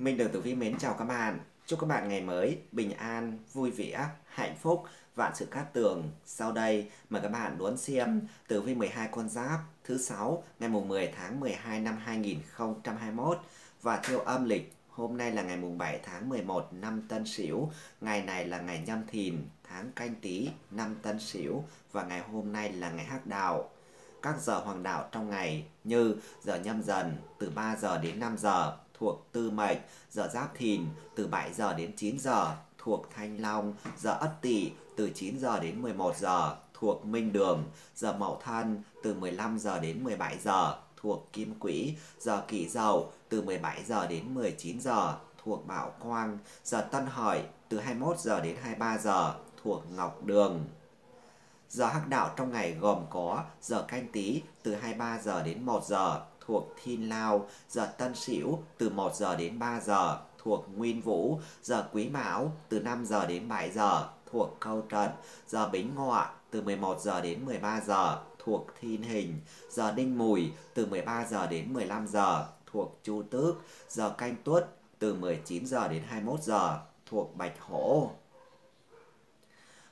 Mình Đường Tử Vi mến chào các bạn. Chúc các bạn ngày mới bình an, vui vẻ, hạnh phúc, vạn sự cát tường. Sau đây mời các bạn đón xem ừ. Tử Vi 12 con giáp thứ sáu ngày mùng 10 tháng 12 năm 2021 và theo âm lịch Hôm nay là ngày mùng 7 tháng 11 năm Tân Sửu, ngày này là ngày Nhâm Thìn, tháng Canh Tý năm Tân Sửu và ngày hôm nay là ngày Hắc Đạo. Các giờ hoàng đạo trong ngày như giờ nhâm dần từ 3 giờ đến 5 giờ, thuộc Tư Mệnh, giờ Giáp Thìn từ 7 giờ đến 9 giờ thuộc Thanh Long, giờ Ất Tỵ từ 9 giờ đến 11 giờ thuộc Minh Đường, giờ Mậu Thân từ 15 giờ đến 17 giờ thuộc Kim Quỹ, giờ Kỷ Dậu từ 17 giờ đến 19 giờ thuộc Bảo Quang, giờ Tân Hợi từ 21 giờ đến 23 giờ thuộc Ngọc Đường. Giờ hắc đạo trong ngày gồm có giờ canh tí từ 23 giờ đến 1 giờ thuộc Thiên Lao, giờ Tân Sửu từ 1 giờ đến 3 giờ thuộc Nguyên Vũ, giờ Quý Mão từ 5 giờ đến 7 giờ thuộc Câu Trận, giờ Bính Ngọ từ 11 giờ đến 13 giờ thuộc Thiên Hình, giờ Đinh Mùi từ 13 giờ đến 15 giờ thuộc Chu Tước, giờ Canh Tuất từ 19 giờ đến 21 giờ thuộc Bạch Hổ.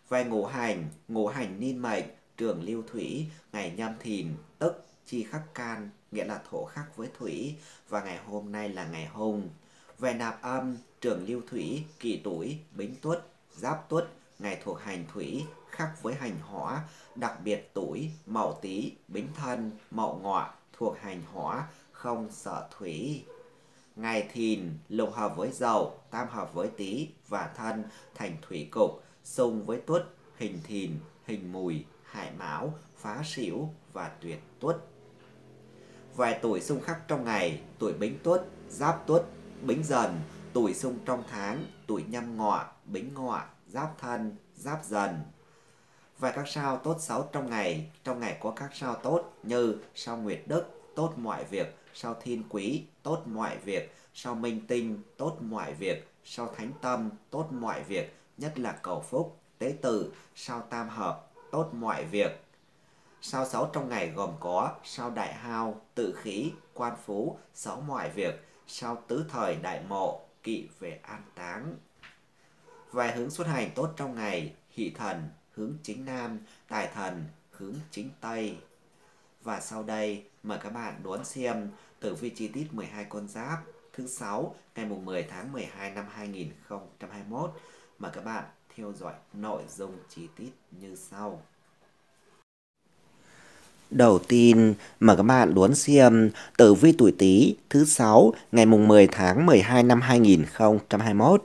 Về ngũ hành, ngũ hành niên mệnh, trường lưu thủy, ngày nhâm thìn, tức chi khắc can nghĩa là thổ khắc với thủy và ngày hôm nay là ngày hùng. Về nạp âm, trường lưu thủy, kỷ tuổi, bính tuất, giáp tuất, ngày thuộc hành thủy, khắc với hành hỏa, đặc biệt tuổi, mậu tý, bính thân, mậu ngọ thuộc hành hỏa, không sợ thủy. Ngày thìn lục hợp với dậu, tam hợp với tý và thân thành thủy cục, xung với tuất, hình thìn, hình mùi, hại mão, phá xỉu và tuyệt tuất vài tuổi xung khắc trong ngày, tuổi bính tuất, giáp tuất, bính dần, tuổi xung trong tháng, tuổi nhâm ngọ, bính ngọ, giáp thân, giáp dần. vài các sao tốt xấu trong ngày, trong ngày có các sao tốt như sao nguyệt đức, tốt mọi việc, sao thiên quý, tốt mọi việc, sao minh tinh, tốt mọi việc, sao thánh tâm, tốt mọi việc, nhất là cầu phúc, tế tử, sao tam hợp, tốt mọi việc, Sao sáu trong ngày gồm có sao đại hao, tự khí, quan phú, sáu mọi việc, sao tứ thời đại mộ, kỵ về an táng. Vài hướng xuất hành tốt trong ngày, hỷ thần, hướng chính nam, tài thần, hướng chính tây. Và sau đây, mời các bạn đoán xem tử vi chi tiết 12 con giáp thứ sáu, ngày mùng 10 tháng 12 năm 2021. Mời các bạn theo dõi nội dung chi tiết như sau. Đầu tiên, mà các bạn đón xem tử vi tuổi Tý thứ 6 ngày mùng 10 tháng 12 năm 2021.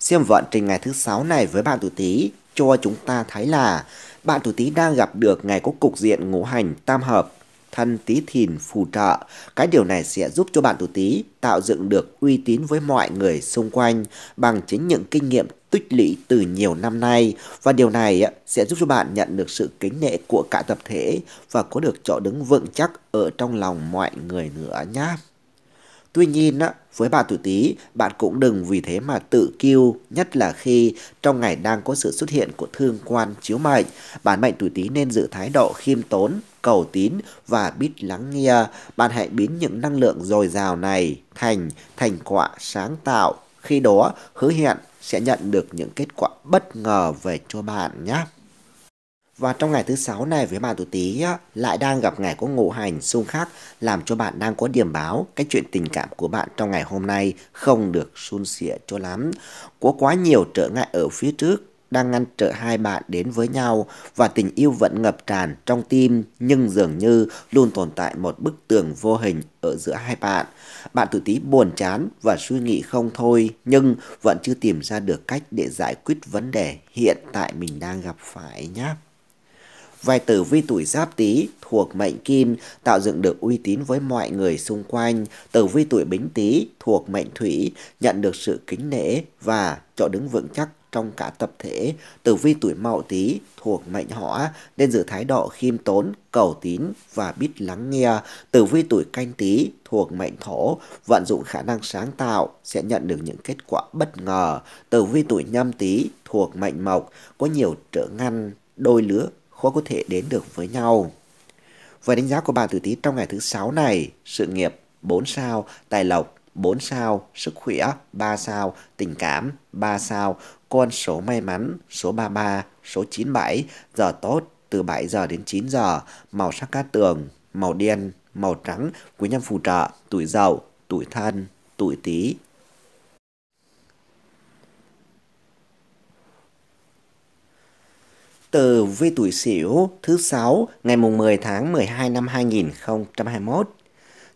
Xem vận trình ngày thứ 6 này với bạn tuổi Tý cho chúng ta thấy là bạn tuổi Tý đang gặp được ngày có cục diện ngũ hành tam hợp thân tí thìn phù trợ. Cái điều này sẽ giúp cho bạn tuổi Tý tạo dựng được uy tín với mọi người xung quanh bằng chính những kinh nghiệm tích lũy từ nhiều năm nay và điều này sẽ giúp cho bạn nhận được sự kính nệ của cả tập thể và có được chỗ đứng vững chắc ở trong lòng mọi người nữa nhé. Tuy nhiên, với bạn tuổi Tý, bạn cũng đừng vì thế mà tự kiêu, nhất là khi trong ngày đang có sự xuất hiện của thương quan chiếu mệnh. Bản mệnh tuổi Tý nên giữ thái độ khiêm tốn, cầu tín và biết lắng nghe. Bạn hãy biến những năng lượng dồi dào này thành thành quả sáng tạo. Khi đó, hứa hẹn sẽ nhận được những kết quả bất ngờ về cho bạn nhé. Và trong ngày thứ sáu này với bạn tuổi tí á, lại đang gặp ngày có ngũ hành xung khắc làm cho bạn đang có điểm báo cái chuyện tình cảm của bạn trong ngày hôm nay không được suôn sẻ cho lắm. Có quá nhiều trở ngại ở phía trước đang ngăn trở hai bạn đến với nhau và tình yêu vẫn ngập tràn trong tim nhưng dường như luôn tồn tại một bức tường vô hình ở giữa hai bạn. Bạn tự tí buồn chán và suy nghĩ không thôi nhưng vẫn chưa tìm ra được cách để giải quyết vấn đề hiện tại mình đang gặp phải nhé. Vài tử vi tuổi giáp tý thuộc mệnh kim tạo dựng được uy tín với mọi người xung quanh. Tử vi tuổi bính tý thuộc mệnh thủy nhận được sự kính nể và chỗ đứng vững chắc trong cả tập thể, tử vi tuổi mậu tý thuộc mệnh hỏa nên giữ thái độ khiêm tốn, cầu tín và biết lắng nghe. Tử vi tuổi canh tý thuộc mệnh thổ, vận dụng khả năng sáng tạo sẽ nhận được những kết quả bất ngờ. Tử vi tuổi nhâm tý thuộc mệnh mộc, có nhiều trở ngăn, đôi lứa khó có thể đến được với nhau. Về đánh giá của bà tử tí trong ngày thứ sáu này, sự nghiệp 4 sao, tài lộc 4 sao, sức khỏe 3 sao, tình cảm 3 sao, con số may mắn số 33, số 97, giờ tốt từ 7 giờ đến 9 giờ, màu sắc cát tường, màu đen, màu trắng, quý nhân phù trợ, tuổi dậu, tuổi thân, tuổi tý. Từ vi tuổi Sửu thứ 6 ngày mùng 10 tháng 12 năm 2021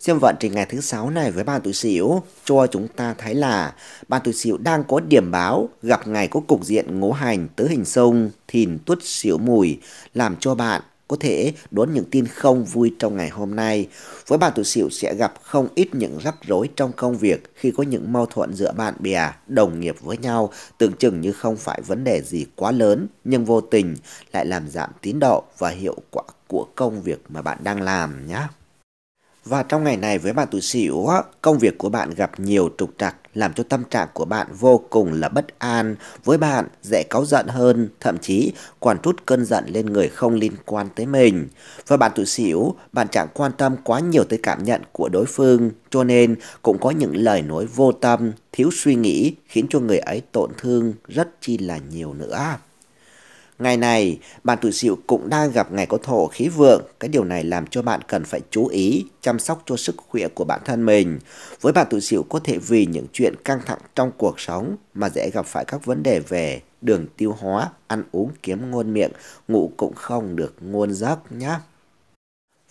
Xem vận trình ngày thứ sáu này với ban tuổi sửu cho chúng ta thấy là ban tuổi sửu đang có điểm báo gặp ngày có cục diện ngũ hành tứ hình sông thìn tuất sửu mùi làm cho bạn có thể đón những tin không vui trong ngày hôm nay. Với bạn tuổi sửu sẽ gặp không ít những rắc rối trong công việc khi có những mâu thuẫn giữa bạn bè, đồng nghiệp với nhau, tưởng chừng như không phải vấn đề gì quá lớn, nhưng vô tình lại làm giảm tín độ và hiệu quả của công việc mà bạn đang làm nhé. Và trong ngày này với bạn tuổi xỉu, công việc của bạn gặp nhiều trục trặc làm cho tâm trạng của bạn vô cùng là bất an. Với bạn, dễ cáu giận hơn, thậm chí còn trút cơn giận lên người không liên quan tới mình. Với bạn tuổi xỉu, bạn chẳng quan tâm quá nhiều tới cảm nhận của đối phương, cho nên cũng có những lời nói vô tâm, thiếu suy nghĩ khiến cho người ấy tổn thương rất chi là nhiều nữa. Ngày này, bạn tuổi sửu cũng đang gặp ngày có thổ khí vượng. Cái điều này làm cho bạn cần phải chú ý, chăm sóc cho sức khỏe của bản thân mình. Với bạn tuổi sửu có thể vì những chuyện căng thẳng trong cuộc sống mà dễ gặp phải các vấn đề về đường tiêu hóa, ăn uống kiếm ngôn miệng, ngủ cũng không được ngon giấc nhé.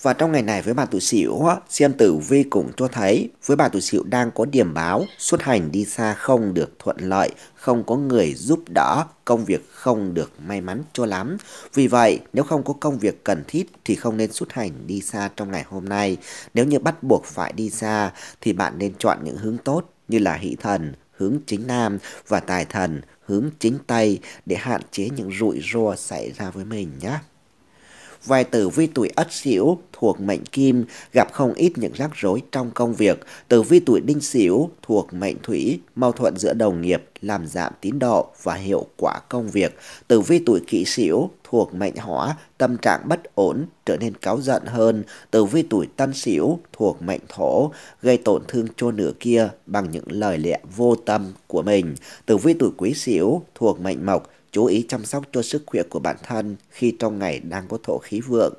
Và trong ngày này với bà tuổi sửu xem tử vi cũng cho thấy với bà tuổi sửu đang có điểm báo xuất hành đi xa không được thuận lợi, không có người giúp đỡ, công việc không được may mắn cho lắm. Vì vậy, nếu không có công việc cần thiết thì không nên xuất hành đi xa trong ngày hôm nay. Nếu như bắt buộc phải đi xa thì bạn nên chọn những hướng tốt như là hỷ thần, hướng chính nam và tài thần hướng chính tây để hạn chế những rủi ro xảy ra với mình nhé. Vài tử vi tuổi Ất Sửu thuộc mệnh Kim gặp không ít những rắc rối trong công việc. Tử vi tuổi Đinh Sửu thuộc mệnh Thủy, mâu thuận giữa đồng nghiệp làm giảm tín độ và hiệu quả công việc. Tử vi tuổi Kỷ Sửu thuộc mệnh Hỏa, tâm trạng bất ổn trở nên cáu giận hơn. Tử vi tuổi Tân Sửu thuộc mệnh Thổ, gây tổn thương cho nửa kia bằng những lời lẽ vô tâm của mình. Tử vi tuổi Quý Sửu thuộc mệnh Mộc, chú ý chăm sóc cho sức khỏe của bản thân khi trong ngày đang có thổ khí vượng.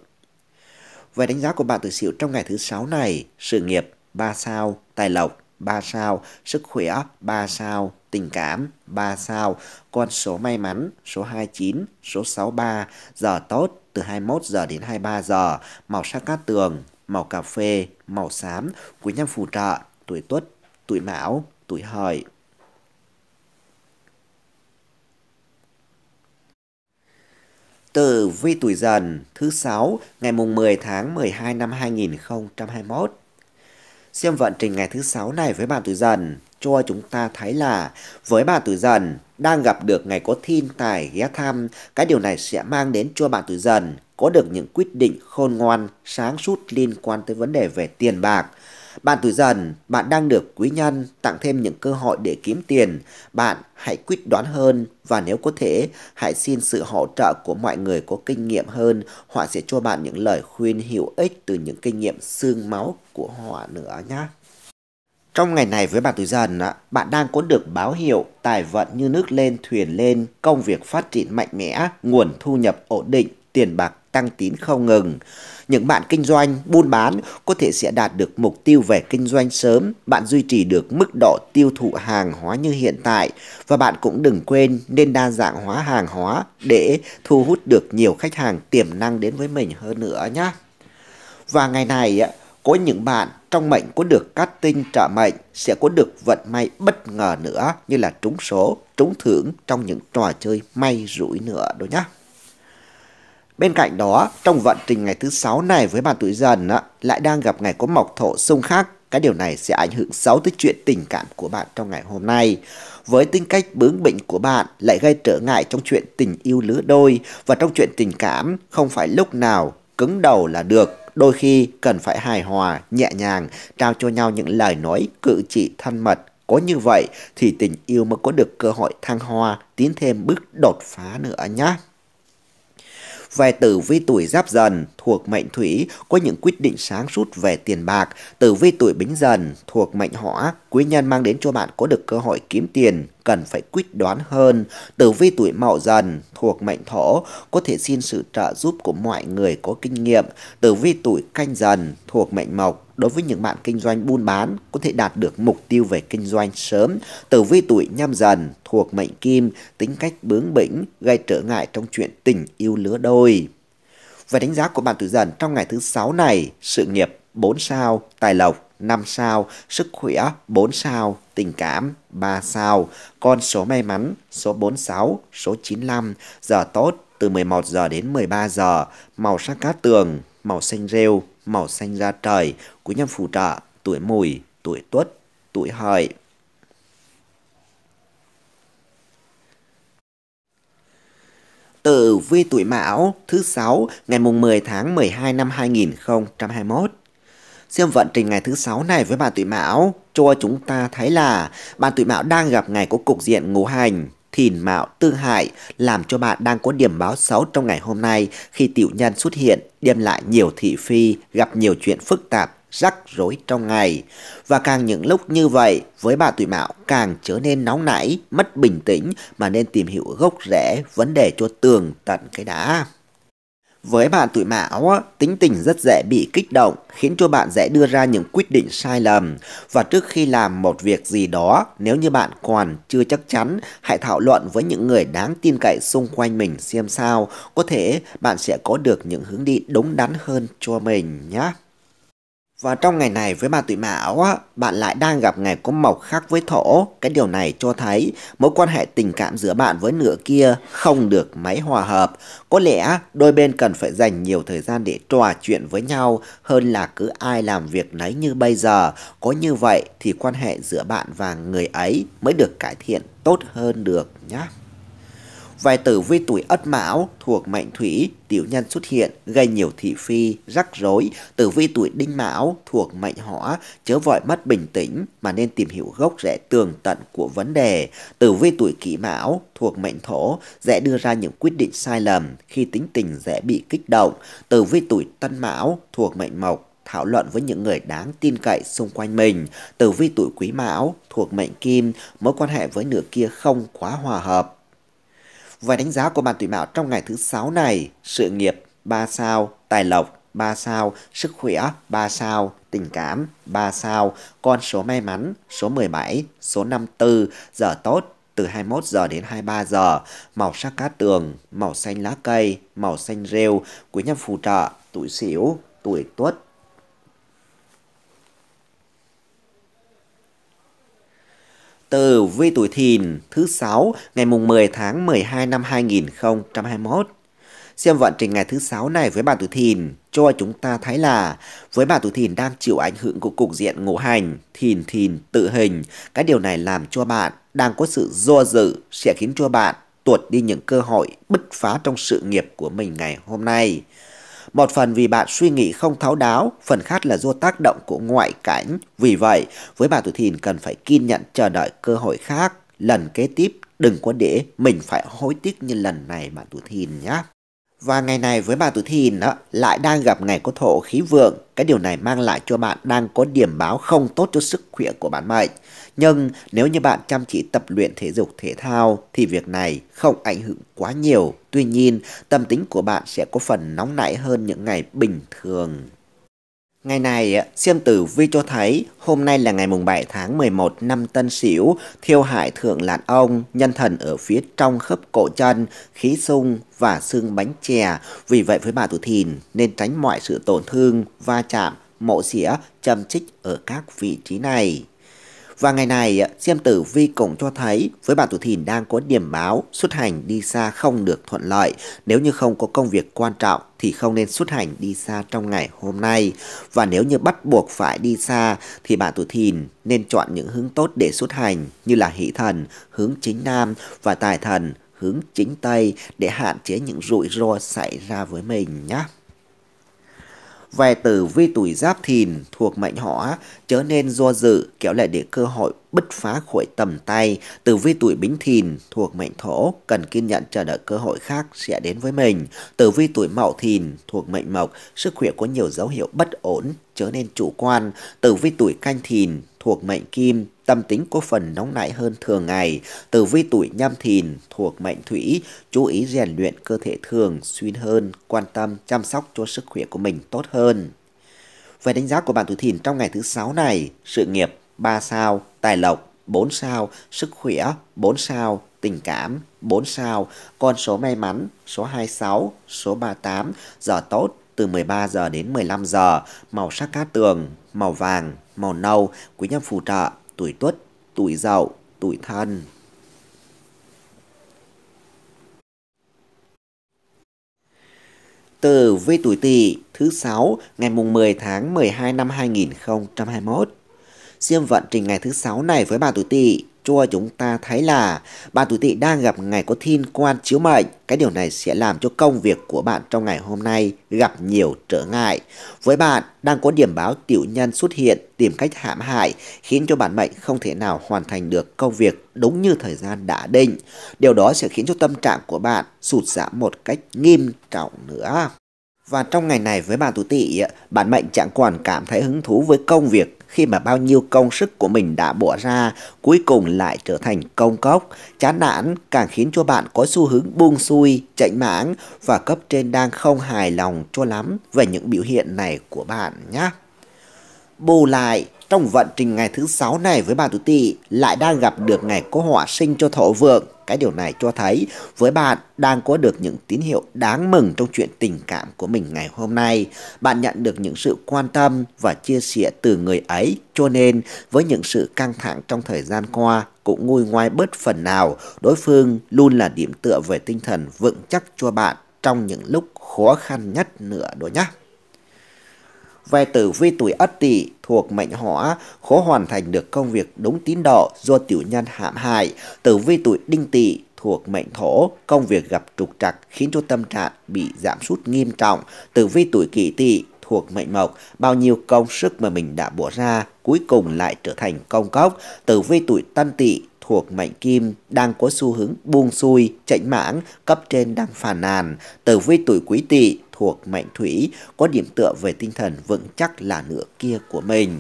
Về đánh giá của bạn tử xỉu trong ngày thứ 6 này, sự nghiệp 3 sao, tài lộc 3 sao, sức khỏe 3 sao, tình cảm 3 sao, con số may mắn số 29, số 63, giờ tốt từ 21 giờ đến 23 giờ, màu sắc cát tường, màu cà phê, màu xám, quý nhân phù trợ, tuổi tuất, tuổi mão, tuổi hợi. từ vi tuổi dần thứ 6 ngày mùng 10 tháng 12 năm 2021. Xem vận trình ngày thứ 6 này với bạn tuổi dần cho chúng ta thấy là với bạn tuổi dần đang gặp được ngày có thiên tài ghé thăm, cái điều này sẽ mang đến cho bạn tuổi dần có được những quyết định khôn ngoan, sáng suốt liên quan tới vấn đề về tiền bạc, bạn tuổi dần, bạn đang được quý nhân tặng thêm những cơ hội để kiếm tiền. Bạn hãy quyết đoán hơn và nếu có thể, hãy xin sự hỗ trợ của mọi người có kinh nghiệm hơn. Họ sẽ cho bạn những lời khuyên hữu ích từ những kinh nghiệm xương máu của họ nữa nhé. Trong ngày này với bạn tuổi dần, bạn đang có được báo hiệu tài vận như nước lên thuyền lên, công việc phát triển mạnh mẽ, nguồn thu nhập ổn định tiền bạc tăng tín không ngừng. Những bạn kinh doanh, buôn bán có thể sẽ đạt được mục tiêu về kinh doanh sớm, bạn duy trì được mức độ tiêu thụ hàng hóa như hiện tại và bạn cũng đừng quên nên đa dạng hóa hàng hóa để thu hút được nhiều khách hàng tiềm năng đến với mình hơn nữa nhé. Và ngày này có những bạn trong mệnh có được cát tinh trợ mệnh sẽ có được vận may bất ngờ nữa như là trúng số, trúng thưởng trong những trò chơi may rủi nữa đó nhé. Bên cạnh đó, trong vận trình ngày thứ sáu này với bạn tuổi dần á, lại đang gặp ngày có mộc thổ xung khắc. Cái điều này sẽ ảnh hưởng xấu tới chuyện tình cảm của bạn trong ngày hôm nay. Với tính cách bướng bỉnh của bạn lại gây trở ngại trong chuyện tình yêu lứa đôi và trong chuyện tình cảm không phải lúc nào cứng đầu là được. Đôi khi cần phải hài hòa, nhẹ nhàng, trao cho nhau những lời nói, cự trị thân mật. Có như vậy thì tình yêu mới có được cơ hội thăng hoa, tiến thêm bước đột phá nữa nhé về tử vi tuổi giáp dần thuộc mệnh thủy có những quyết định sáng suốt về tiền bạc, tử vi tuổi bính dần thuộc mệnh hỏa, quý nhân mang đến cho bạn có được cơ hội kiếm tiền, cần phải quyết đoán hơn. Tử vi tuổi mậu dần thuộc mệnh thổ có thể xin sự trợ giúp của mọi người có kinh nghiệm. Tử vi tuổi canh dần thuộc mệnh mộc đối với những bạn kinh doanh buôn bán có thể đạt được mục tiêu về kinh doanh sớm. Tử vi tuổi nhâm dần thuộc mệnh kim, tính cách bướng bỉnh, gây trở ngại trong chuyện tình yêu lứa đôi. Và đánh giá của bạn tuổi dần trong ngày thứ sáu này, sự nghiệp 4 sao, tài lộc 5 sao, sức khỏe 4 sao, tình cảm 3 sao, con số may mắn số 46, số 95, giờ tốt từ 11 giờ đến 13 giờ, màu sắc cát tường, màu xanh rêu, màu xanh da trời, cuối năm phù trợ, tuổi mùi, tuổi tuất, tuổi hợi. Tử vi tuổi Mão thứ 6 ngày mùng 10 tháng 12 năm 2021 xem vận trình ngày thứ sáu này với bạn tuổi mão cho chúng ta thấy là bạn tuổi mão đang gặp ngày có cục diện ngũ hành thìn mạo tương hại làm cho bạn đang có điểm báo xấu trong ngày hôm nay khi tiểu nhân xuất hiện đem lại nhiều thị phi gặp nhiều chuyện phức tạp rắc rối trong ngày và càng những lúc như vậy với bà tuổi mão càng trở nên nóng nảy mất bình tĩnh mà nên tìm hiểu gốc rễ vấn đề cho tường tận cái đã với bạn tuổi mão, tính tình rất dễ bị kích động, khiến cho bạn dễ đưa ra những quyết định sai lầm. Và trước khi làm một việc gì đó, nếu như bạn còn chưa chắc chắn, hãy thảo luận với những người đáng tin cậy xung quanh mình xem sao. Có thể bạn sẽ có được những hướng đi đúng đắn hơn cho mình nhé. Và trong ngày này với bà tuổi mão, bạn lại đang gặp ngày có mộc khác với thổ. Cái điều này cho thấy mối quan hệ tình cảm giữa bạn với nửa kia không được mấy hòa hợp. Có lẽ đôi bên cần phải dành nhiều thời gian để trò chuyện với nhau hơn là cứ ai làm việc nấy như bây giờ. Có như vậy thì quan hệ giữa bạn và người ấy mới được cải thiện tốt hơn được nhé vài tử vi tuổi ất mão thuộc mệnh thủy, tiểu nhân xuất hiện, gây nhiều thị phi, rắc rối. Tử vi tuổi đinh mão thuộc mệnh hỏa, chớ vội mất bình tĩnh mà nên tìm hiểu gốc rễ tường tận của vấn đề. Tử vi tuổi kỷ mão thuộc mệnh thổ, dễ đưa ra những quyết định sai lầm khi tính tình dễ bị kích động. Tử vi tuổi tân mão thuộc mệnh mộc, thảo luận với những người đáng tin cậy xung quanh mình. Tử vi tuổi quý mão thuộc mệnh kim, mối quan hệ với nửa kia không quá hòa hợp, và đánh giá của ban tuổi mão trong ngày thứ sáu này, sự nghiệp 3 sao, tài lộc 3 sao, sức khỏe 3 sao, tình cảm 3 sao, con số may mắn số 17, số 54, giờ tốt từ 21 giờ đến 23 giờ, màu sắc cát tường, màu xanh lá cây, màu xanh rêu, quý nhân phù trợ, tuổi xỉu, tuổi tuất, từ vi tuổi thìn thứ sáu ngày mùng 10 tháng 12 năm 2021. Xem vận trình ngày thứ sáu này với bà tuổi thìn cho chúng ta thấy là với bà tuổi thìn đang chịu ảnh hưởng của cục diện ngũ hành thìn thìn tự hình. Cái điều này làm cho bạn đang có sự do dự sẽ khiến cho bạn tuột đi những cơ hội bứt phá trong sự nghiệp của mình ngày hôm nay. Một phần vì bạn suy nghĩ không thấu đáo, phần khác là do tác động của ngoại cảnh. Vì vậy, với bà tuổi thìn cần phải kiên nhẫn chờ đợi cơ hội khác. Lần kế tiếp, đừng có để mình phải hối tiếc như lần này bạn tuổi thìn nhé. Và ngày này với bà tuổi thìn đó, lại đang gặp ngày có thổ khí vượng. Cái điều này mang lại cho bạn đang có điểm báo không tốt cho sức khỏe của bạn mệnh. Nhưng nếu như bạn chăm chỉ tập luyện thể dục thể thao thì việc này không ảnh hưởng quá nhiều. Tuy nhiên, tâm tính của bạn sẽ có phần nóng nảy hơn những ngày bình thường. Ngày này, xem Tử Vi cho thấy hôm nay là ngày mùng 7 tháng 11 năm Tân Sửu, thiêu hại thượng lạn ông, nhân thần ở phía trong khớp cổ chân, khí sung và xương bánh chè. Vì vậy với bà tuổi Thìn nên tránh mọi sự tổn thương, va chạm, mộ xỉa, châm chích ở các vị trí này. Và ngày này, xem Tử Vi cũng cho thấy với bạn tuổi thìn đang có điểm báo xuất hành đi xa không được thuận lợi. Nếu như không có công việc quan trọng thì không nên xuất hành đi xa trong ngày hôm nay. Và nếu như bắt buộc phải đi xa thì bạn tuổi thìn nên chọn những hướng tốt để xuất hành như là hỷ thần, hướng chính nam và tài thần hướng chính tây để hạn chế những rủi ro xảy ra với mình nhé vài tử vi tuổi giáp thìn thuộc mệnh hỏa trở nên do dự kéo lại để cơ hội bứt phá khỏi tầm tay. Tử vi tuổi bính thìn thuộc mệnh thổ cần kiên nhẫn chờ đợi cơ hội khác sẽ đến với mình. Tử vi tuổi mậu thìn thuộc mệnh mộc sức khỏe có nhiều dấu hiệu bất ổn trở nên chủ quan. Tử vi tuổi canh thìn thuộc mệnh kim tâm tính có phần nóng nảy hơn thường ngày, từ vi tuổi nhâm thìn thuộc mệnh thủy, chú ý rèn luyện cơ thể thường xuyên hơn, quan tâm chăm sóc cho sức khỏe của mình tốt hơn. Về đánh giá của bạn tuổi thìn trong ngày thứ sáu này, sự nghiệp 3 sao, tài lộc 4 sao, sức khỏe 4 sao, tình cảm 4 sao, con số may mắn số 26, số 38, giờ tốt từ 13 giờ đến 15 giờ, màu sắc cát tường, màu vàng, màu nâu, quý nhân phù trợ tuổi tuất, tuổi dậu, tuổi thân. từ vi tuổi Tỵ thứ 6 ngày mùng 10 tháng 12 năm 2021. Diêm vận trình ngày thứ 6 này với bà tuổi Tỵ cho chúng ta thấy là bạn tuổi tỵ đang gặp ngày có thiên quan chiếu mệnh. Cái điều này sẽ làm cho công việc của bạn trong ngày hôm nay gặp nhiều trở ngại. Với bạn, đang có điểm báo tiểu nhân xuất hiện tìm cách hãm hại khiến cho bản mệnh không thể nào hoàn thành được công việc đúng như thời gian đã định. Điều đó sẽ khiến cho tâm trạng của bạn sụt giảm một cách nghiêm trọng nữa. Và trong ngày này với bạn tuổi tỵ, bạn mệnh chẳng còn cảm thấy hứng thú với công việc khi mà bao nhiêu công sức của mình đã bỏ ra cuối cùng lại trở thành công cốc. Chán nản càng khiến cho bạn có xu hướng buông xuôi, chạy mãng và cấp trên đang không hài lòng cho lắm về những biểu hiện này của bạn nhé. Bù lại, trong vận trình ngày thứ sáu này với bà tuổi tỵ lại đang gặp được ngày có hỏa sinh cho thổ vượng. Cái điều này cho thấy với bạn đang có được những tín hiệu đáng mừng trong chuyện tình cảm của mình ngày hôm nay. Bạn nhận được những sự quan tâm và chia sẻ từ người ấy cho nên với những sự căng thẳng trong thời gian qua cũng nguôi ngoai bớt phần nào. Đối phương luôn là điểm tựa về tinh thần vững chắc cho bạn trong những lúc khó khăn nhất nữa đó nhé. Về tử vi tuổi Ất Tỵ thuộc mệnh Hỏa, khó hoàn thành được công việc đúng tín độ do tiểu nhân hãm hại. Tử vi tuổi Đinh Tỵ thuộc mệnh Thổ, công việc gặp trục trặc khiến cho tâm trạng bị giảm sút nghiêm trọng. Tử vi tuổi Kỷ Tỵ thuộc mệnh mộc, bao nhiêu công sức mà mình đã bỏ ra cuối cùng lại trở thành công cốc. Tử vi tuổi Tân Tỵ thuộc mệnh kim đang có xu hướng buông xuôi, chạy mãng, cấp trên đang phàn nàn. Tử vi tuổi quý tỵ thuộc mệnh thủy, có điểm tựa về tinh thần vững chắc là nửa kia của mình.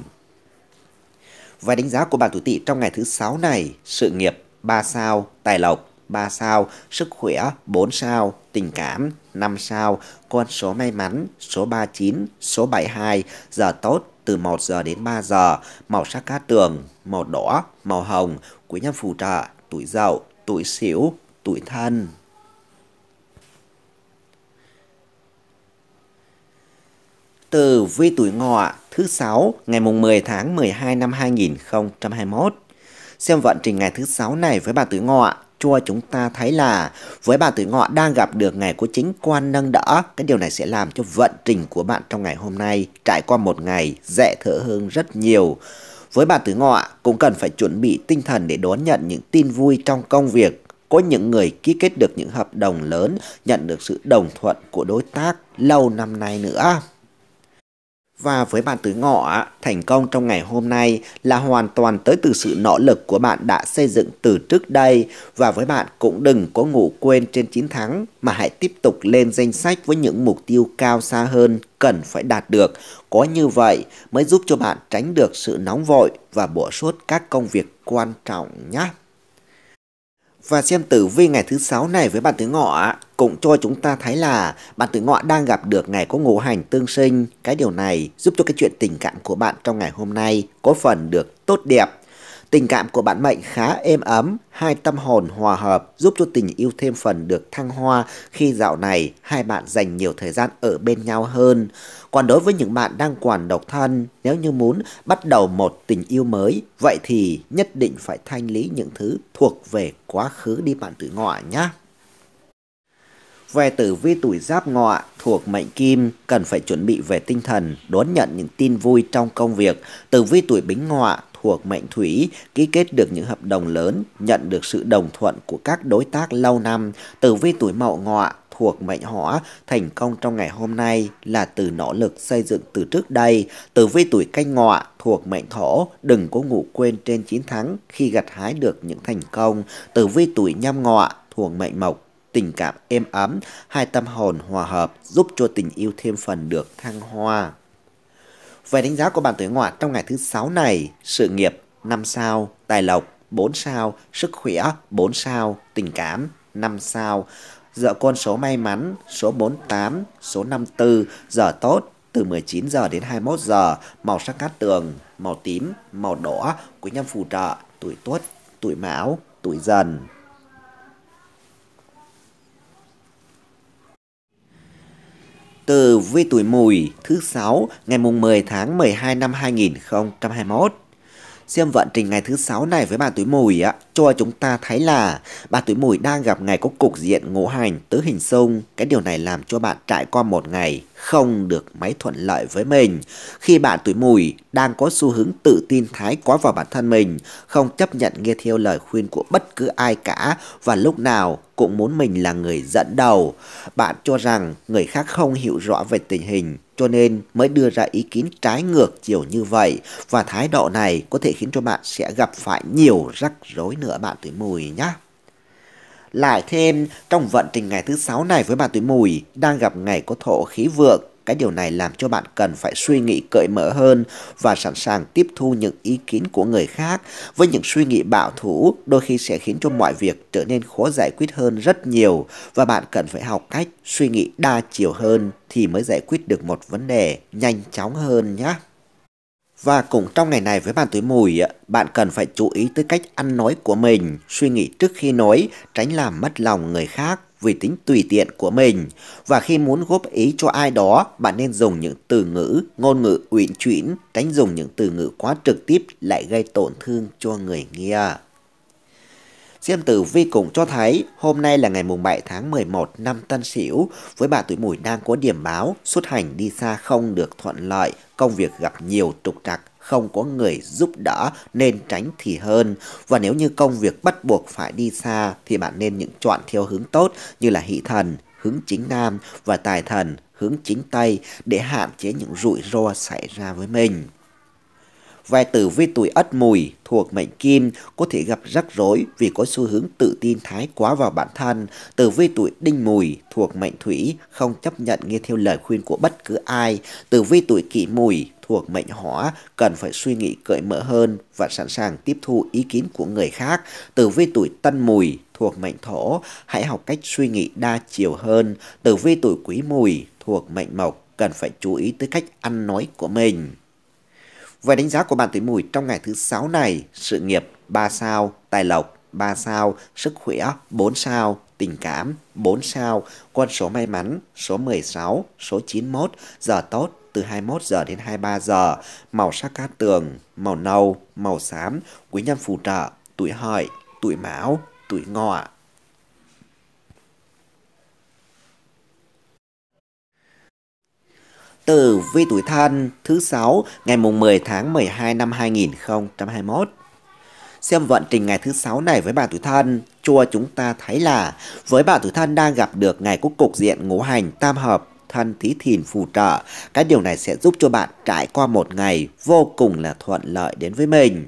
Và đánh giá của bạn tuổi tỵ trong ngày thứ 6 này, sự nghiệp 3 sao, tài lộc 3 sao, sức khỏe 4 sao, tình cảm 5 sao, con số may mắn số 39, số 72, giờ tốt từ 1 giờ đến 3 giờ, màu sắc cát tường, màu đỏ, màu hồng, quý nhân phù trợ, tuổi dậu, tuổi xỉu, tuổi thân. tử vi tuổi ngọ thứ sáu ngày mùng 10 tháng 12 năm 2021. Xem vận trình ngày thứ sáu này với bà tuổi ngọ cho chúng ta thấy là với bà tuổi ngọ đang gặp được ngày của chính quan nâng đỡ cái điều này sẽ làm cho vận trình của bạn trong ngày hôm nay trải qua một ngày dễ thở hơn rất nhiều với bà tuổi ngọ cũng cần phải chuẩn bị tinh thần để đón nhận những tin vui trong công việc có những người ký kết được những hợp đồng lớn nhận được sự đồng thuận của đối tác lâu năm nay nữa và với bạn tứ ngọ, thành công trong ngày hôm nay là hoàn toàn tới từ sự nỗ lực của bạn đã xây dựng từ trước đây và với bạn cũng đừng có ngủ quên trên chiến thắng mà hãy tiếp tục lên danh sách với những mục tiêu cao xa hơn cần phải đạt được. Có như vậy mới giúp cho bạn tránh được sự nóng vội và bổ suốt các công việc quan trọng nhé. Và xem tử vi ngày thứ sáu này với bạn tử ngọ cũng cho chúng ta thấy là bạn tử ngọ đang gặp được ngày có ngũ hành tương sinh. Cái điều này giúp cho cái chuyện tình cảm của bạn trong ngày hôm nay có phần được tốt đẹp Tình cảm của bạn mệnh khá êm ấm, hai tâm hồn hòa hợp giúp cho tình yêu thêm phần được thăng hoa khi dạo này hai bạn dành nhiều thời gian ở bên nhau hơn. Còn đối với những bạn đang còn độc thân, nếu như muốn bắt đầu một tình yêu mới, vậy thì nhất định phải thanh lý những thứ thuộc về quá khứ đi bạn tử ngọa nhé. Về tử vi tuổi giáp ngọ thuộc mệnh kim cần phải chuẩn bị về tinh thần đón nhận những tin vui trong công việc. Tử vi tuổi bính ngọ thuộc mệnh thủy ký kết được những hợp đồng lớn, nhận được sự đồng thuận của các đối tác lâu năm, tử vi tuổi mậu ngọ thuộc mệnh hỏa thành công trong ngày hôm nay là từ nỗ lực xây dựng từ trước đây. Tử vi tuổi canh ngọ thuộc mệnh thổ đừng có ngủ quên trên chiến thắng khi gặt hái được những thành công. Tử vi tuổi nhâm ngọ thuộc mệnh mộc tình cảm êm ấm, hai tâm hồn hòa hợp giúp cho tình yêu thêm phần được thăng hoa. Về đánh giá của bạn tuổi ngọ trong ngày thứ 6 này, sự nghiệp 5 sao, tài lộc 4 sao, sức khỏe 4 sao, tình cảm 5 sao. Giờ con số may mắn số 48, số 54, giờ tốt từ 19 giờ đến 21 giờ, màu sắc cát tường, màu tím, màu đỏ, quý nhân phù trợ, tuổi tuất, tuổi mão, tuổi dần. từ Vi Tuổi Mùi thứ 6 ngày mùng 10 tháng 12 năm 2021. Xem vận trình ngày thứ 6 này với bà Tuổi Mùi á, cho chúng ta thấy là bà Tuổi Mùi đang gặp ngày có cục diện ngũ hành tứ hình xung. Cái điều này làm cho bạn trải qua một ngày không được mấy thuận lợi với mình. Khi bạn tuổi mùi đang có xu hướng tự tin thái quá vào bản thân mình, không chấp nhận nghe theo lời khuyên của bất cứ ai cả và lúc nào cũng muốn mình là người dẫn đầu. Bạn cho rằng người khác không hiểu rõ về tình hình cho nên mới đưa ra ý kiến trái ngược chiều như vậy và thái độ này có thể khiến cho bạn sẽ gặp phải nhiều rắc rối nữa bạn tuổi mùi nhé. Lại thêm, trong vận trình ngày thứ sáu này với bạn tuổi mùi, đang gặp ngày có thổ khí vượng, cái điều này làm cho bạn cần phải suy nghĩ cởi mở hơn và sẵn sàng tiếp thu những ý kiến của người khác. Với những suy nghĩ bảo thủ, đôi khi sẽ khiến cho mọi việc trở nên khó giải quyết hơn rất nhiều và bạn cần phải học cách suy nghĩ đa chiều hơn thì mới giải quyết được một vấn đề nhanh chóng hơn nhé. Và cũng trong ngày này với bàn túi mùi, bạn cần phải chú ý tới cách ăn nói của mình, suy nghĩ trước khi nói, tránh làm mất lòng người khác vì tính tùy tiện của mình. Và khi muốn góp ý cho ai đó, bạn nên dùng những từ ngữ, ngôn ngữ uyển chuyển, tránh dùng những từ ngữ quá trực tiếp lại gây tổn thương cho người nghe. Diêm Tử Vi cũng cho thấy hôm nay là ngày mùng 7 tháng 11 năm Tân Sửu với bà tuổi Mùi đang có điểm báo xuất hành đi xa không được thuận lợi, công việc gặp nhiều trục trặc không có người giúp đỡ nên tránh thì hơn. Và nếu như công việc bắt buộc phải đi xa thì bạn nên những chọn theo hướng tốt như là hỷ thần, hướng chính nam và tài thần hướng chính tây để hạn chế những rủi ro xảy ra với mình. Về tử vi tuổi ất mùi thuộc mệnh kim có thể gặp rắc rối vì có xu hướng tự tin thái quá vào bản thân. Tử vi tuổi đinh mùi thuộc mệnh thủy không chấp nhận nghe theo lời khuyên của bất cứ ai. Tử vi tuổi kỷ mùi thuộc mệnh hỏa cần phải suy nghĩ cởi mở hơn và sẵn sàng tiếp thu ý kiến của người khác. Tử vi tuổi tân mùi thuộc mệnh thổ hãy học cách suy nghĩ đa chiều hơn. Tử vi tuổi quý mùi thuộc mệnh mộc cần phải chú ý tới cách ăn nói của mình. Về đánh giá của bạn tuổi mùi trong ngày thứ 6 này, sự nghiệp 3 sao, tài lộc 3 sao, sức khỏe 4 sao, tình cảm 4 sao, con số may mắn số 16, số 91, giờ tốt từ 21 giờ đến 23 giờ, màu sắc cát tường, màu nâu, màu xám, quý nhân phù trợ, tuổi hợi, tuổi mão, tuổi ngọ. tử vi tuổi thân thứ sáu ngày mùng 10 tháng 12 năm 2021. Xem vận trình ngày thứ sáu này với bà tuổi thân, chùa chúng ta thấy là với bà tuổi thân đang gặp được ngày quốc cục diện ngũ hành tam hợp thân thí thìn phù trợ. Cái điều này sẽ giúp cho bạn trải qua một ngày vô cùng là thuận lợi đến với mình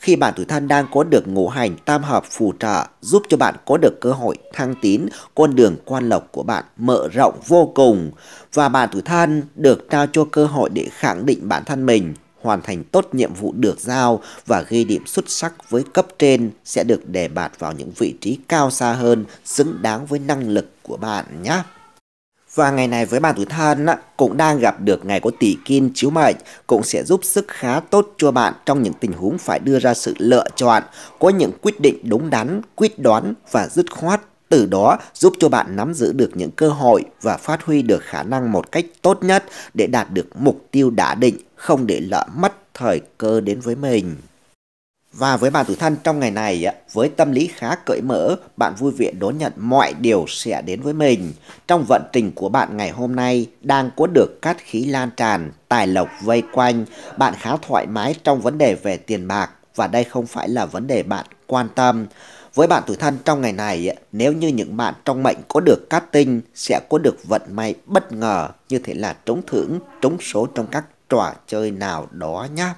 khi bạn tuổi thân đang có được ngũ hành tam hợp phù trợ giúp cho bạn có được cơ hội thăng tín, con đường quan lộc của bạn mở rộng vô cùng và bạn tuổi thân được trao cho cơ hội để khẳng định bản thân mình hoàn thành tốt nhiệm vụ được giao và ghi điểm xuất sắc với cấp trên sẽ được đề bạt vào những vị trí cao xa hơn xứng đáng với năng lực của bạn nhé. Và ngày này với bạn tuổi thân cũng đang gặp được ngày có tỷ kim chiếu mệnh cũng sẽ giúp sức khá tốt cho bạn trong những tình huống phải đưa ra sự lựa chọn, có những quyết định đúng đắn, quyết đoán và dứt khoát. Từ đó giúp cho bạn nắm giữ được những cơ hội và phát huy được khả năng một cách tốt nhất để đạt được mục tiêu đã định, không để lỡ mất thời cơ đến với mình. Và với bạn tuổi thân trong ngày này, với tâm lý khá cởi mở, bạn vui vẻ đón nhận mọi điều sẽ đến với mình. Trong vận trình của bạn ngày hôm nay, đang có được cát khí lan tràn, tài lộc vây quanh, bạn khá thoải mái trong vấn đề về tiền bạc và đây không phải là vấn đề bạn quan tâm. Với bạn tuổi thân trong ngày này, nếu như những bạn trong mệnh có được cát tinh, sẽ có được vận may bất ngờ, như thế là trúng thưởng, trúng số trong các trò chơi nào đó nhé.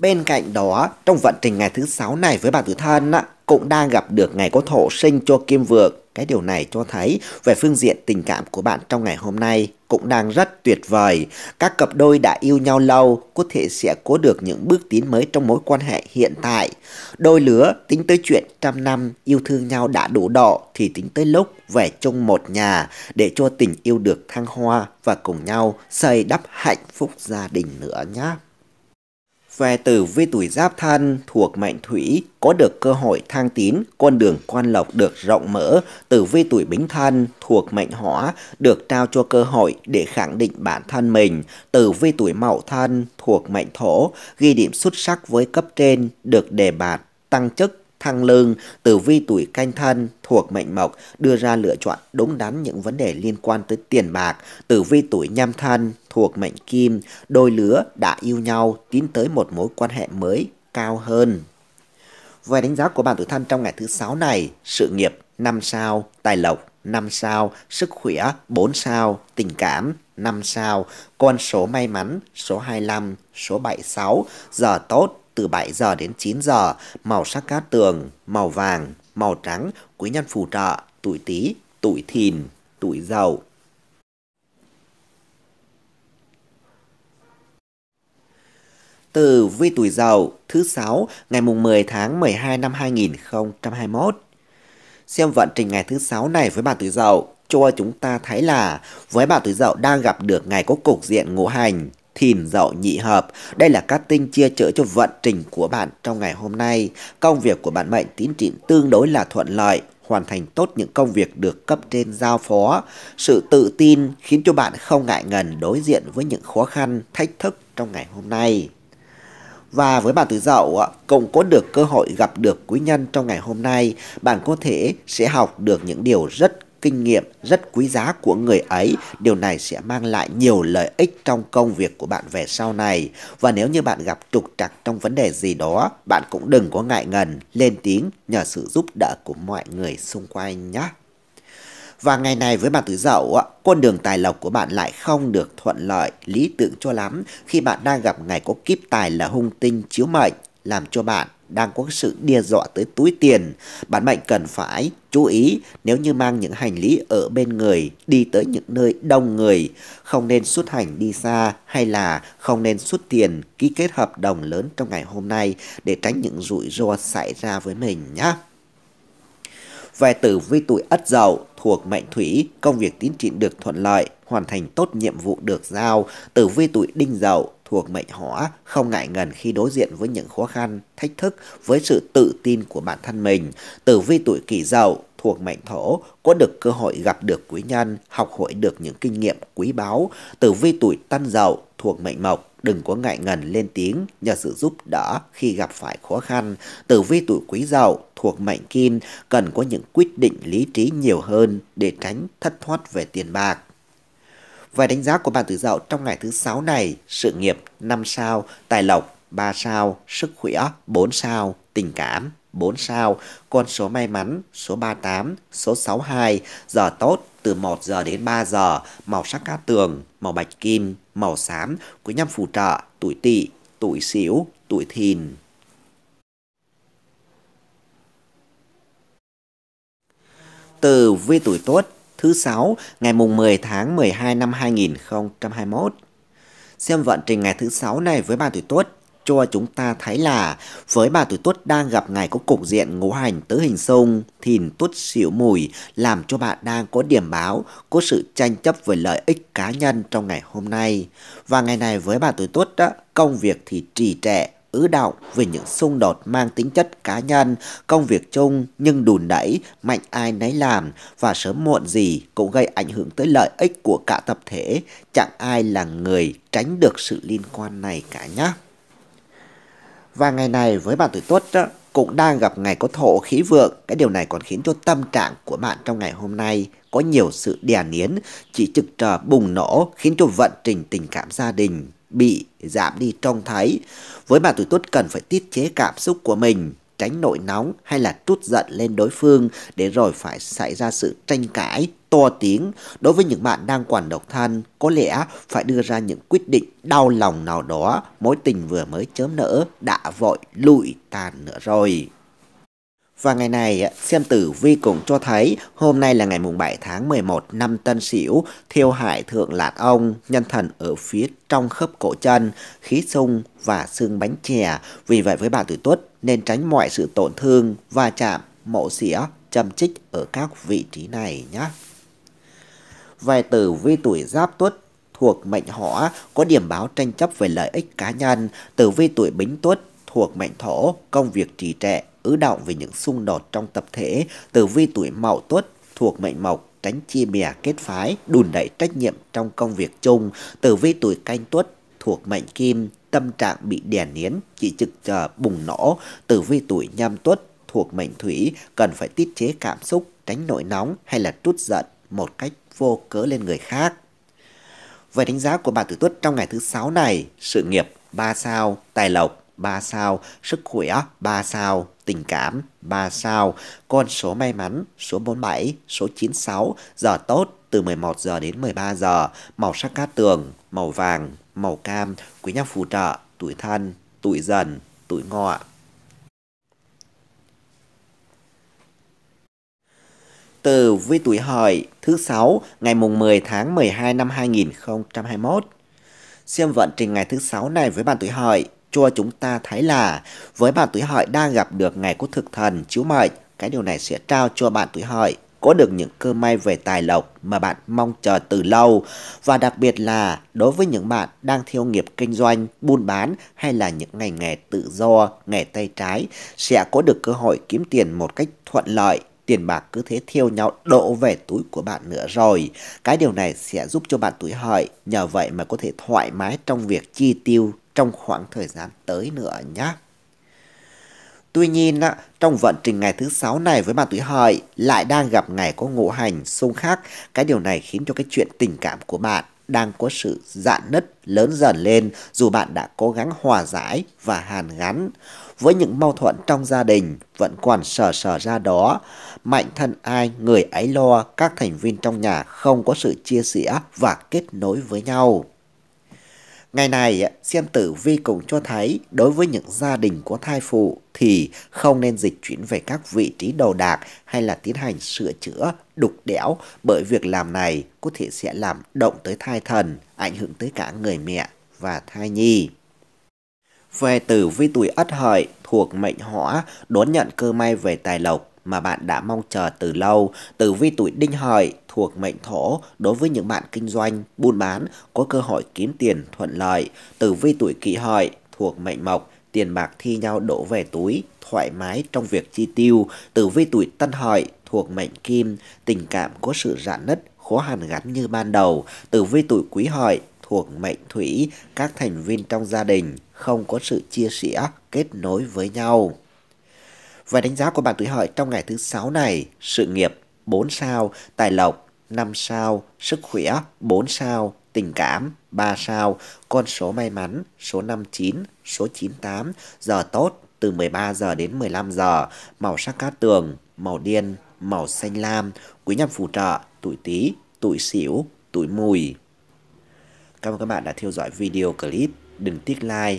Bên cạnh đó, trong vận trình ngày thứ sáu này với bà tử thân cũng đang gặp được ngày có thổ sinh cho kim vượng. Cái điều này cho thấy về phương diện tình cảm của bạn trong ngày hôm nay cũng đang rất tuyệt vời. Các cặp đôi đã yêu nhau lâu có thể sẽ có được những bước tiến mới trong mối quan hệ hiện tại. Đôi lứa tính tới chuyện trăm năm yêu thương nhau đã đủ độ thì tính tới lúc về chung một nhà để cho tình yêu được thăng hoa và cùng nhau xây đắp hạnh phúc gia đình nữa nhé. Về tử vi tuổi giáp thân thuộc mệnh thủy có được cơ hội thăng tín, con đường quan lộc được rộng mở, tử vi tuổi bính thân thuộc mệnh hỏa được trao cho cơ hội để khẳng định bản thân mình, tử vi tuổi mậu thân thuộc mệnh thổ ghi điểm xuất sắc với cấp trên được đề bạt, tăng chức thăng lương, tử vi tuổi canh thân thuộc mệnh mộc đưa ra lựa chọn đúng đắn những vấn đề liên quan tới tiền bạc, tử vi tuổi nhâm thân thuộc mệnh kim, đôi lứa đã yêu nhau tiến tới một mối quan hệ mới cao hơn. Về đánh giá của bạn tử thân trong ngày thứ sáu này, sự nghiệp 5 sao, tài lộc 5 sao, sức khỏe 4 sao, tình cảm 5 sao, con số may mắn số 25, số 76, giờ tốt từ 7 giờ đến 9 giờ, màu sắc cát tường, màu vàng, màu trắng, quý nhân phù trợ, tuổi tí, tuổi thìn, tuổi dậu. từ vi tuổi Dậu thứ sáu ngày mùng 10 tháng 12 năm 2021. Xem vận trình ngày thứ sáu này với bạn tuổi Dậu cho chúng ta thấy là với bạn tuổi Dậu đang gặp được ngày có cục diện ngũ hành thìn dậu nhị hợp. Đây là các tinh chia trợ cho vận trình của bạn trong ngày hôm nay. Công việc của bạn mệnh tín trịn tương đối là thuận lợi, hoàn thành tốt những công việc được cấp trên giao phó. Sự tự tin khiến cho bạn không ngại ngần đối diện với những khó khăn, thách thức trong ngày hôm nay. Và với bạn tuổi dậu, cũng có được cơ hội gặp được quý nhân trong ngày hôm nay, bạn có thể sẽ học được những điều rất kinh nghiệm rất quý giá của người ấy. Điều này sẽ mang lại nhiều lợi ích trong công việc của bạn về sau này. Và nếu như bạn gặp trục trặc trong vấn đề gì đó, bạn cũng đừng có ngại ngần, lên tiếng nhờ sự giúp đỡ của mọi người xung quanh nhé. Và ngày này với bạn tuổi Dậu, con đường tài lộc của bạn lại không được thuận lợi, lý tưởng cho lắm khi bạn đang gặp ngày có kíp tài là hung tinh chiếu mệnh, làm cho bạn đang có sự đe dọa tới túi tiền. Bạn mệnh cần phải chú ý nếu như mang những hành lý ở bên người đi tới những nơi đông người, không nên xuất hành đi xa hay là không nên xuất tiền ký kết hợp đồng lớn trong ngày hôm nay để tránh những rủi ro xảy ra với mình nhé. Về tử vi tuổi Ất Dậu thuộc mệnh Thủy, công việc tiến triển được thuận lợi, hoàn thành tốt nhiệm vụ được giao. Tử vi tuổi Đinh Dậu thuộc mệnh hỏa, không ngại ngần khi đối diện với những khó khăn, thách thức với sự tự tin của bản thân mình. Tử vi tuổi Kỷ Dậu thuộc mệnh thổ có được cơ hội gặp được quý nhân, học hỏi được những kinh nghiệm quý báu. Tử vi tuổi Tân Dậu thuộc mệnh mộc đừng có ngại ngần lên tiếng nhờ sự giúp đỡ khi gặp phải khó khăn. Tử vi tuổi quý dậu thuộc mệnh kim cần có những quyết định lý trí nhiều hơn để tránh thất thoát về tiền bạc. Vài đánh giá của bạn tử dậu trong ngày thứ sáu này, sự nghiệp 5 sao, tài lộc 3 sao, sức khỏe 4 sao, tình cảm 4 sao, con số may mắn số 38, số 62, giờ tốt từ 1 giờ đến 3 giờ, màu sắc cát tường, màu bạch kim, màu xám, quý nhân phù trợ, tuổi tỵ, tuổi xỉu, tuổi thìn. Từ vi tuổi tốt thứ 6 ngày mùng 10 tháng 12 năm 2021. Xem vận trình ngày thứ 6 này với bạn tuổi tốt cho chúng ta thấy là với bà tuổi tuất đang gặp ngày có cục diện ngũ hành tứ hình xung thìn tuất xỉu mùi làm cho bạn đang có điểm báo có sự tranh chấp về lợi ích cá nhân trong ngày hôm nay và ngày này với bà tuổi tuất công việc thì trì trệ ứ động về những xung đột mang tính chất cá nhân, công việc chung nhưng đùn đẩy, mạnh ai nấy làm và sớm muộn gì cũng gây ảnh hưởng tới lợi ích của cả tập thể, chẳng ai là người tránh được sự liên quan này cả nhé. Và ngày này với bạn tuổi tuất cũng đang gặp ngày có thổ khí vượng. Cái điều này còn khiến cho tâm trạng của bạn trong ngày hôm nay có nhiều sự đè nén, chỉ trực chờ bùng nổ khiến cho vận trình tình cảm gia đình bị giảm đi trong thấy. Với bạn tuổi tuất cần phải tiết chế cảm xúc của mình tránh nội nóng hay là trút giận lên đối phương để rồi phải xảy ra sự tranh cãi, to tiếng. Đối với những bạn đang quản độc thân, có lẽ phải đưa ra những quyết định đau lòng nào đó, mối tình vừa mới chớm nở đã vội lụi tàn nữa rồi. Và ngày này, xem tử vi cũng cho thấy hôm nay là ngày mùng 7 tháng 11 năm Tân Sửu, thiêu hại thượng lạt ông, nhân thần ở phía trong khớp cổ chân, khí sung và xương bánh chè. Vì vậy với bạn tuổi tuất nên tránh mọi sự tổn thương, va chạm, mổ xỉa, châm chích ở các vị trí này nhé. vài tử vi tuổi giáp tuất thuộc mệnh hỏa có điểm báo tranh chấp về lợi ích cá nhân, tử vi tuổi bính tuất thuộc mệnh thổ, công việc trì trệ, ứ động về những xung đột trong tập thể, tử vi tuổi mậu tuất thuộc mệnh mộc tránh chia bè kết phái, đùn đẩy trách nhiệm trong công việc chung, tử vi tuổi canh tuất thuộc mệnh kim, tâm trạng bị đè nén, chỉ trực chờ bùng nổ, tử vi tuổi nhâm tuất thuộc mệnh thủy cần phải tiết chế cảm xúc, tránh nổi nóng hay là trút giận một cách vô cớ lên người khác. Về đánh giá của bà Tử Tuất trong ngày thứ sáu này, sự nghiệp 3 sao, tài lộc 3 sao, sức khỏe 3 sao, tình cảm 3 sao, con số may mắn số 47, số 96, giờ tốt từ 11 giờ đến 13 giờ, màu sắc cát tường, màu vàng, màu cam, quý nhân phù trợ, tuổi thân, tuổi dần, tuổi ngọ. Từ vi tuổi hợi thứ 6 ngày mùng 10 tháng 12 năm 2021. Xem vận trình ngày thứ 6 này với bạn tuổi hợi cho chúng ta thấy là với bạn tuổi hợi đang gặp được ngày của thực thần chiếu mệnh, cái điều này sẽ trao cho bạn tuổi hợi có được những cơ may về tài lộc mà bạn mong chờ từ lâu và đặc biệt là đối với những bạn đang theo nghiệp kinh doanh, buôn bán hay là những ngành nghề tự do, nghề tay trái sẽ có được cơ hội kiếm tiền một cách thuận lợi tiền bạc cứ thế theo nhau đổ về túi của bạn nữa rồi. Cái điều này sẽ giúp cho bạn tuổi hợi, nhờ vậy mà có thể thoải mái trong việc chi tiêu trong khoảng thời gian tới nữa nhé. Tuy nhiên, trong vận trình ngày thứ sáu này với bạn tuổi hợi lại đang gặp ngày có ngũ hành, xung khắc. Cái điều này khiến cho cái chuyện tình cảm của bạn đang có sự dạn nứt lớn dần lên dù bạn đã cố gắng hòa giải và hàn gắn. Với những mâu thuẫn trong gia đình vẫn còn sờ sờ ra đó, mạnh thân ai người ấy lo các thành viên trong nhà không có sự chia sẻ và kết nối với nhau. Ngày này, xem tử vi cũng cho thấy đối với những gia đình có thai phụ thì không nên dịch chuyển về các vị trí đầu đạc hay là tiến hành sửa chữa, đục đẽo bởi việc làm này có thể sẽ làm động tới thai thần, ảnh hưởng tới cả người mẹ và thai nhi. Về tử vi tuổi ất hợi thuộc mệnh hỏa, đón nhận cơ may về tài lộc, mà bạn đã mong chờ từ lâu. Tử vi tuổi đinh hợi thuộc mệnh thổ đối với những bạn kinh doanh, buôn bán có cơ hội kiếm tiền thuận lợi. Tử vi tuổi kỷ hợi thuộc mệnh mộc tiền bạc thi nhau đổ về túi, thoải mái trong việc chi tiêu. Tử vi tuổi tân hợi thuộc mệnh kim, tình cảm có sự rạn nứt, khó hàn gắn như ban đầu. Tử vi tuổi quý hợi thuộc mệnh thủy, các thành viên trong gia đình không có sự chia sẻ, kết nối với nhau. Và đánh giá của bạn tuổi hợi trong ngày thứ sáu này, sự nghiệp 4 sao, tài lộc 5 sao, sức khỏe 4 sao, tình cảm 3 sao, con số may mắn số 59, số 98, giờ tốt từ 13 giờ đến 15 giờ, màu sắc cát tường, màu điên, màu xanh lam, quý nhân phù trợ, tuổi tí, tuổi xỉu, tuổi mùi. Cảm ơn các bạn đã theo dõi video clip. Đừng tiếc like,